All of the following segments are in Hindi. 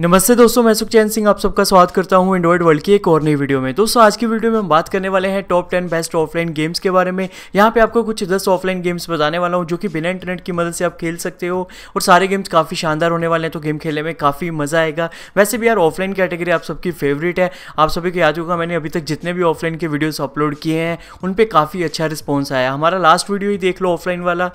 नमस्ते दोस्तों मैं सुखचैन सिंह आप सबका स्वागत करता हूं एंड्रॉइड वर्ल्ड की एक और नई वीडियो में दोस्तों आज की वीडियो में हम बात करने वाले हैं top ten best offline games के बारे में यहां पे आपको कुछ दस ऑफलाइन गेम्स बताने वाला हूं जो कि बिना इंटरनेट की मदद से आप खेल सकते हो और सारे गेम्स काफ़ी शानदार होने वाले हैं तो गेम खेलने में काफ़ी मज़ा आएगा वैसे भी यार ऑफलाइन कैटेगरी आप सबकी फेवरेट है आप सभी को याद होगा मैंने अभी तक जितने भी ऑफलाइन के वीडियोज़ अपलोड किए हैं उन पर काफ़ी अच्छा रिस्पॉन्स आया हमारा लास्ट वीडियो ही देख लो ऑफलाइन वाला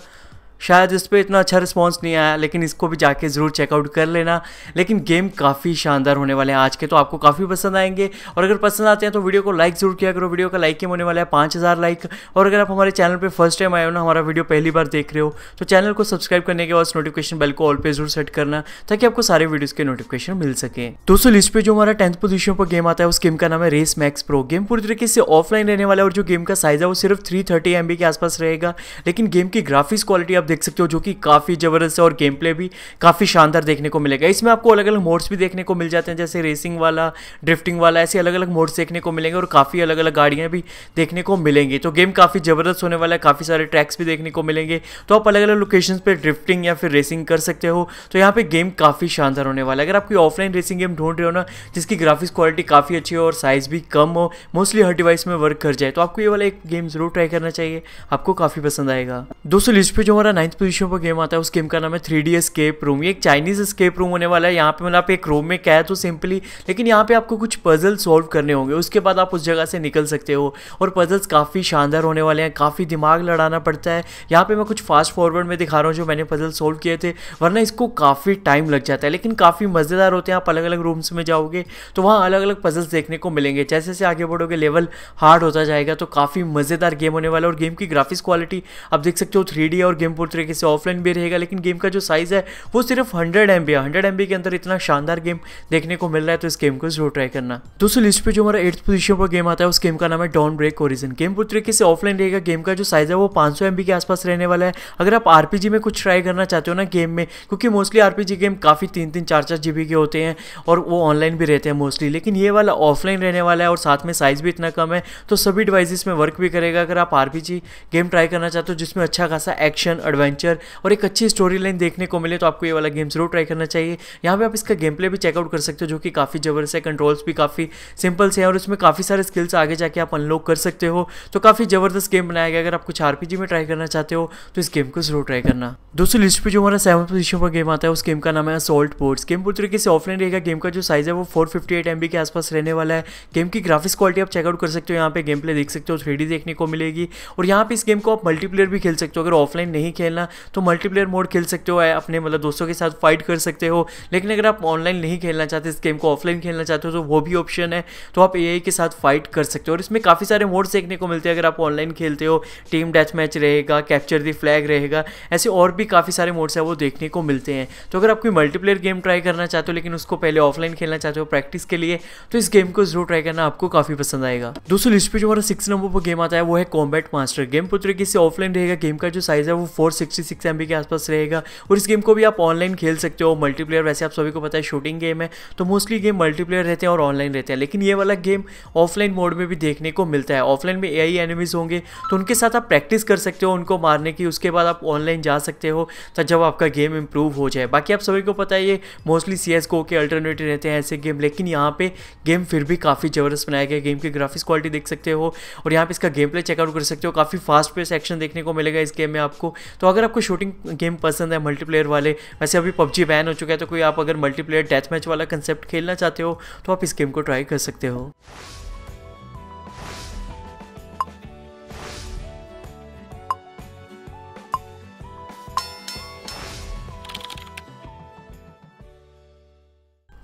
शायद इस पर इतना अच्छा रिस्पॉन्स नहीं आया लेकिन इसको भी जाके ज़रूर चेकआउट कर लेना लेकिन गेम काफ़ी शानदार होने वाले हैं आज के तो आपको काफ़ी पसंद आएंगे और अगर पसंद आते हैं तो वीडियो को लाइक ज़रूर किया करो वीडियो का लाइक गेम होने वाला है पाँच हज़ार लाइक और अगर आप हमारे चैनल पर फर्स्ट टाइम आए हो ना हमारा वीडियो पहली बार देख रहे हो तो चैनल को सब्सक्राइब करने के बाद नोटिफिकेशन बेल को ऑल पर जरूर सेट करना ताकि आपको सारे वीडियोज़ के नोटिफिकेशन मिल सके दोस्तों लिस्ट पर जो हमारा टेंथ पोजिशन पर गेम आता है उस गेम का नाम है रेस मैक्स प्रो गेम पूरी तरीके से ऑफलाइन रहने वाला है और जो गेम का साइज है वो सिर्फ थ्री थर्टी के आसपास रहेगा लेकिन गेम की ग्राफिक्स क्वालिटी आप देख सकते हो जो कि काफ़ी ज़बरदस्त है और गेम प्ले भी काफ़ी शानदार देखने को मिलेगा इसमें आपको अलग अलग मोड्स भी देखने को मिल जाते हैं जैसे रेसिंग वाला ड्रिफ्टिंग वाला ऐसे अलग अलग मोड्स देखने को मिलेंगे और काफ़ी अलग अलग गाड़ियाँ भी देखने को मिलेंगी तो गेम काफ़ी ज़बरदस्त होने वाला है काफ़ी सारे ट्रैक्स भी देखने को मिलेंगे तो आप अलग अलग लोकेशन पर ड्रिफ्टिंग या फिर रेसिंग कर सकते हो तो यहाँ पर गेम काफ़ी शानदार होने वाला है अगर आप कोई ऑफलाइन रेसिंग गेम ढूंढ रहे हो ना जिसकी ग्राफिक्स क्वालिटी काफ़ी अच्छी हो और साइज़ भी कम हो मोस्टली हर डिवाइस में वर्क कर जाए तो आपको ये वाला एक गेम ज़रूर ट्राई करना चाहिए आपको काफ़ी पसंद आएगा दोस्तों लिस्ट पे जो हमारा नाइन्थ पोजीशन पर गेम आता है उस गेम का नाम है थ्री डी स्केप रूम ये एक चाइनीज स्केप रूम होने वाला है यहाँ पे मतलब आप एक रूम में कैद हो सिंपली लेकिन यहाँ पे आपको कुछ पजल सॉल्व करने होंगे उसके बाद आप उस जगह से निकल सकते हो और पजल्स काफ़ी शानदार होने वाले हैं काफ़ी दिमाग लड़ाना पड़ता है यहाँ पर मैं कुछ फास्ट फॉरवर्ड में दिखा रहा हूँ जो मैंने पजल सॉल्व किए थे वरना इसको काफ़ी टाइम लग जाता है लेकिन काफ़ी मज़ेदार होते हैं आप अलग अलग रूम्स में जाओगे तो वहाँ अलग अलग पजल्स देखने को मिलेंगे जैसे जैसे आगे बढ़ोगे लेवल हार्ड होता जाएगा तो काफ़ी मज़ेदार गेम होने वाला है और गेम की ग्राफिक्स क्वालिटी आप देख सकते हो थ्री और गेम पूरी तरीके से ऑफलाइन भी रहेगा लेकिन गेम का जो साइज़ है वो सिर्फ हंड्रेड एम है हंड्रेड एम के अंदर इतना शानदार गेम देखने को मिल रहा है तो इस गेम को जरूर ट्राई करना दोस्तों लिस्ट पर जो हमारा एट्थ पोजिशन पर गेम आता है उस गेम का नाम है डॉन ब्रेक ओरिजन गेम पूरी तरीके से ऑफलाइन रहेगा गेम का जो साइज़ है वो पाँच सौ के आसपास रहने वाला है अगर आप आर में कुछ ट्राई करना चाहते हो ना गेम में क्योंकि मोस्टली आर गेम काफ़ी तीन तीन चार चार जी के होते हैं और वो ऑनलाइन भी रहते हैं मोस्टली लेकिन ये वाला ऑफलाइन रहने वाला है और साथ में साइज़ भी इतना कम है तो सभी डिवाइसेस में वर्क भी करेगा अगर आप आर गेम ट्राई करना चाहते हो जिसमें अच्छा खासा एक्शन एडवेंचर और एक अच्छी स्टोरी लाइन देखने को मिले तो आपको ये वाला गेम जरूर ट्राई करना चाहिए यहाँ पे आप इसका गेम प्ले भी चेकआउट कर सकते हो जो कि काफ़ी जबरदस्त है कंट्रोल्स भी काफ़ी सिंपल से हैं और इसमें काफ़ी सारे स्किल्स आगे जाके आप अनलॉक कर सकते हो तो काफ़ी जबरदस्त गेम बनाया गया अगर आप कुछ आर में ट्राई करना चाहते हो तो इस गेम को जरूर ट्राई करना दूसरी लिस्ट पर जो हमारा सेवन पोजिशन पर गेम आता है उस गेम का नाम है असोल्ट पोर्ट्स गेम पूरी तरीके से ऑफलाइन रहेगा गेम का जो साइज़ है वो फोर फिफ्टी के आसपास रहने वाला है गेम की ग्राफिक्स क्वालिटी आप चेकआउट कर सकते हो यहाँ पे गेम प्ले देख सकते हो थ्री देखने को मिलेगी और यहाँ पे इस गेम को आप मल्टीप्लेयर भी खेल सकते हो अगर ऑफलाइन नहीं खेल खेलना तो मल्टीप्लेयर मोड खेल सकते हो अपने मतलब दोस्तों के साथ फाइट कर सकते हो लेकिन अगर आप ऑनलाइन नहीं खेलना चाहते इस गेम को ऑफलाइन खेलना चाहते हो तो वो भी ऑप्शन है तो आप ए के साथ फाइट कर सकते हो और इसमें काफ़ी सारे मोड्स देखने को मिलते हैं अगर आप ऑनलाइन खेलते हो टीम डैच मैच रहेगा कैप्चर दी फ्लैग रहेगा ऐसे और भी काफ़ी सारे मोड्स हैं वो देखने को मिलते हैं तो अगर आप कोई मल्टीप्लेयर गेम ट्राई करना चाहते हो लेकिन उसको पहले ऑफलाइन खेलना चाहते हो प्रैक्टिस के लिए तो इस गेम को जरूर ट्राई करना आपको काफ़ी पसंद आएगा दोस्तों लिस्ट पे जो हमारा सिक्स नंबर पर गेम आता है वो है कॉम्बैट मास्टर गेम पुत्र किसी ऑफलाइन रहेगा गेम का जो साइज है वो फोर सिक्सटी सिक्स एम के आसपास रहेगा और इस गेम को भी आप ऑनलाइन खेल सकते हो मल्टीप्लेयर वैसे आप सभी को पता है शूटिंग गेम है तो मोस्टली गेम मल्टीप्लेयर रहते हैं और ऑनलाइन रहते हैं लेकिन ये वाला गेम ऑफलाइन मोड में भी देखने को मिलता है ऑफलाइन में ए एनिमीज होंगे तो उनके साथ आप प्रैक्टिस कर सकते हो उनको मारने की उसके बाद आप ऑनलाइन जा सकते हो तो जब आपका गेम इंप्रूव हो जाए बाकी आप सभी को पता है ये मोस्टली सी एस के अल्टरनेटिव रहते हैं ऐसे गेम लेकिन यहाँ पे गेम फिर भी काफ़ी ज़बरदस्त बनाया गया गेम की ग्राफिक्स क्वालिटी देख सकते हो और यहाँ पे इसका गेम प्ले चेकआउट कर सकते हो काफ़ी फास्ट पे एक्शन देखने को मिलेगा इस गेम में आपको तो अगर आपको शूटिंग गेम पसंद है मल्टीप्लेयर वाले वैसे अभी पबजी बैन हो चुका है तो कोई आप अगर मल्टीप्लेयर डेथ मैच वाला कंसेप्ट खेलना चाहते हो तो आप इस गेम को ट्राई कर सकते हो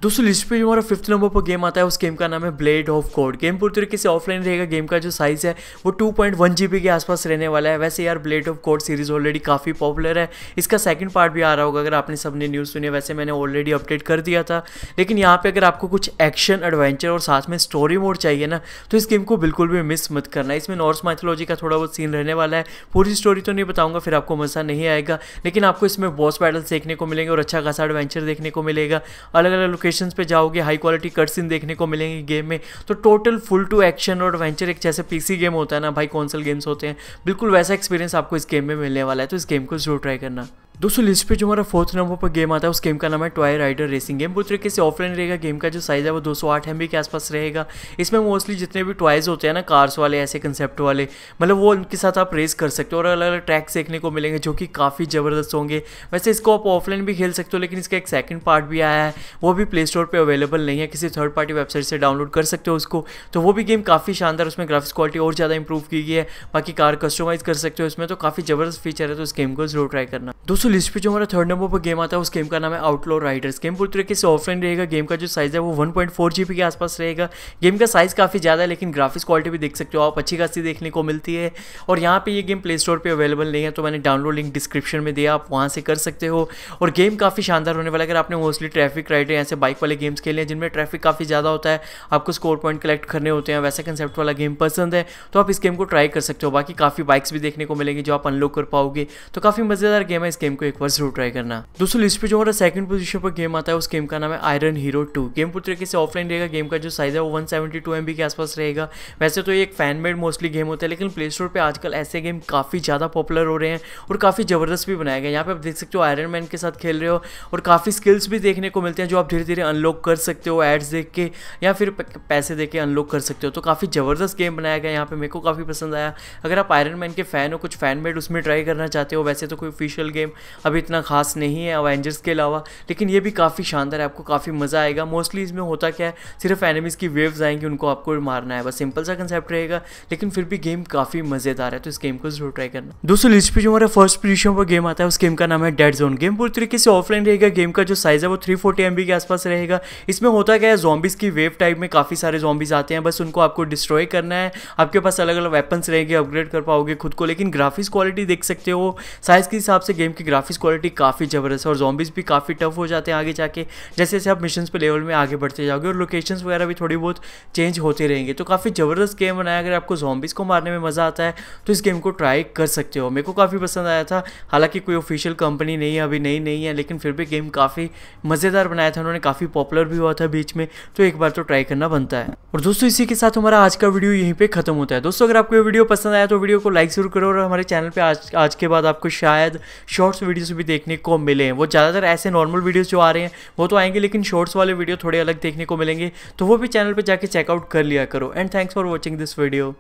दोस्तों लिस्ट पे जो हमारा फिफ्थ नंबर पर गेम आता है उस गेम का नाम है ब्लेड ऑफ कोड गेम पूरी तरीके से ऑफलाइन रहेगा गेम का जो साइज़ है वो 2.1 बी के आसपास रहने वाला है वैसे यार blade of code series already काफ़ी पॉपुलर है इसका सेकंड पार्ट भी आ रहा होगा अगर आपने सबने न्यूज़ सुनी वैसे मैंने ऑलरेडी अपडेट कर दिया था लेकिन यहाँ पर अगर आपको कुछ एक्शन एडवेंचर और साथ में स्टोरी मोड चाहिए ना तो इस गेम को बिल्कुल भी मिस मत करना इसमें नॉर्स माइथोलॉजी का थोड़ा बहुत सीन रहने वाला है पूरी स्टोरी तो नहीं बताऊँगा फिर आपको मज़ा नहीं आएगा लेकिन आपको इसमें बॉस बैटल्स देखने को मिलेंगे और अच्छा खासा एडवेंचर देखने को मिलेगा अलग अलग लोकेशंस पे जाओगे हाई क्वालिटी सीन देखने को मिलेंगे गेम में तो टोटल फुल टू एक्शन और एडवेंचर एक जैसे पीसी गेम होता है ना भाई कौनसल गेम्स होते हैं बिल्कुल वैसा एक्सपीरियंस आपको इस गेम में मिलने वाला है तो इस गेम को जरूर ट्राई करना दोस्तों लिस्ट पे जो हमारा फोर्थ नंबर पर गेम आता है उस गेम का नाम है टॉय राइडर रेसिंग गेम पूरी तरीके से ऑफलाइन रहेगा गेम का जो साइज़ है वो 208 सौ के आसपास रहेगा इसमें मोस्टली जितने भी टॉयज होते हैं ना कार्स वाले ऐसे कंसेप्ट वाले मतलब वो उनके साथ आप रेस कर सकते हो और अलग अलग ट्रैक्स देखने को मिलेंगे जो कि काफ़ी ज़बरदस्त होंगे वैसे इसको आप ऑफलाइन भी खेल सकते हो लेकिन इसका एक सेकंड पार्ट भी आया है वो भी प्ले स्टोर पर अवेलेबल नहीं है किसी थर्ड पार्टी वेबसाइट से डाउनलोड कर सकते हो उसको तो वो भी गेम काफ़ी शानदार उसमें ग्राफिक्स क्वालिटी और ज़्यादा इंप्रूव की गई है बाकी कार कस्टमाइज़ कर सकते हो इसमें तो काफ़ी ज़बरदस्त फीचर है तो इस गेम को ज़रूर ट्राई करना दोस्तों दोस्तों लिस्ट पे जो हमारा थर्ड नंबर पर गेम आता है उस गेम का नाम है आउटलो राइडर्स गेम पूरी तरीके से ऑफलाइन रहेगा गेम का जो साइज़ है वो one point four G B के आसपास रहेगा गेम का साइज़ काफ़ी ज़्यादा है लेकिन ग्राफिक्स क्वालिटी भी देख सकते हो आप अच्छी खासी देखने को मिलती है और यहाँ पर ये गेम प्ले स्टोर पर अवेलेबल नहीं है तो मैंने डाउनलोड लिंक डिस्क्रिप्शन में दिया आप वहाँ से कर सकते हो और गेम काफ़ी शानदार होने वाला है अगर आपने मोस्टली ट्रैफिक राइडर ऐसे बाइक वाले गेम्स खेले हैं जिनमें ट्रैफिक काफ़ी ज़्यादा होता है आपको स्कोर पॉइंट कलेक्ट करने होते हैं वैसा कंसेप्ट वाला गेम पसंद है तो आप इस गेम को ट्राई कर सकते हो बाकी काफ़ी बाइक्स भी देखने को मिलेंगे जो आप अनलॉक कर पाओगे तो काफ़ी मज़ेदार गेम है इस गेम को एक बार जरूर ट्राई करना दोस्तों लिस्ट पे जो हमारा सेकंड पोजीशन पर गेम आता है उस गेम का नाम है आयरन हीरो टू गेम पूरी तरीके से ऑफलाइन रहेगा गेम का जो साइज है वो वन सेवेंटी टू के आसपास रहेगा वैसे तो ये एक फैन मेड मोस्टली गेम होता है लेकिन प्ले स्टोर पर आजकल ऐसे गेम काफ़ी ज़्यादा पॉपुलर हो रहे हैं और काफ़ी ज़बरदस्त भी बनाया गया यहाँ पर आप देख सकते हो आयरन मैन के साथ खेल रहे हो और काफ़ी स्किल्स भी देखने को मिलते हैं जो आप धीरे धीरे अनलॉक कर सकते हो एड्स देख के या फिर पैसे दे के अनलॉक कर सकते हो तो काफ़ी ज़बरदस्त गेम बनाया गया यहाँ पे मेरे को काफ़ी पसंद आया अगर आप आयरन मैन के फ़ैन हो कुछ फैन मेड उसमें ट्राई करना चाहते हो वैसे तो कोई ऑफिशियल गेम अभी इतना खास नहीं है अवेंजर्स के अलावा लेकिन ये भी काफ़ी शानदार है आपको काफ़ी मज़ा आएगा मोस्टली इसमें होता क्या है सिर्फ एनिमीज़ की वेव्स आएंगी उनको आपको मारना है बस सिंपल सा कंसेप्ट रहेगा लेकिन फिर भी गेम काफ़ी मज़ेदार है तो इस गेम को जरूर ट्राई करना दोस्तों लिस्ट पर जो हमारा फर्स्ट पोजिशन पर गेम आता है उस गेम का नाम है डेड जोन गेम पूरी तरीके से ऑफलाइन रहेगा गेम का जो साइज़ है वो थ्री फोर्टी के आसपास रहेगा इसमें होता क्या है जॉम्बिस की वेव टाइप में काफ़ी सारे जॉम्बिस आते हैं बस उनको आपको डिस्ट्रॉय करना है आपके पास अलग अलग वेपन्स रहेंगे अपग्रेड कर पाओगे खुद को लेकिन ग्राफिक्स क्वालिटी देख सकते हो साइज़ के हिसाब से गेम की ग्राफिक्स क्वालिटी काफ़ी ज़बरदस्त है और जॉम्बीज भी काफ़ी टफ हो जाते हैं आगे जाके जैसे जैसे आप मिशन पर लेवल में आगे बढ़ते जाओगे और लोकेशन वगैरह भी थोड़ी बहुत चेंज होते रहेंगे तो काफ़ी ज़बरदस्त गेम बनाया अगर आपको जॉम्बीज़ को मारने में मज़ा आता है तो इस गेम को ट्राई कर सकते हो मेरे को काफ़ी पसंद आया था हालांकि कोई ऑफिशियल कंपनी नहीं है अभी नई नहीं है लेकिन फिर भी गेम काफ़ी मज़ेदार बनाया था उन्होंने काफ़ी पॉपुलर भी हुआ था बीच में तो एक बार तो ट्राई करना बनता है और दोस्तों इसी के साथ हमारा आज का वीडियो यहीं पे खत्म होता है दोस्तों अगर आपको ये वीडियो पसंद आया तो वीडियो को लाइक जरूर करो और हमारे चैनल पे आज आज के बाद आपको शायद शॉर्ट्स शॉर्ट्स वीडियोज़ भी देखने को मिले हैं वो ज़्यादातर ऐसे नॉर्मल वीडियोज़ जो आ रहे हैं वो तो आएंगे लेकिन शॉर्ट्स वाले वीडियो थोड़े अलग देखने को मिलेंगे तो वो भी चैनल पर जाकर चेकआउट कर लिया करो and thanks for watching this video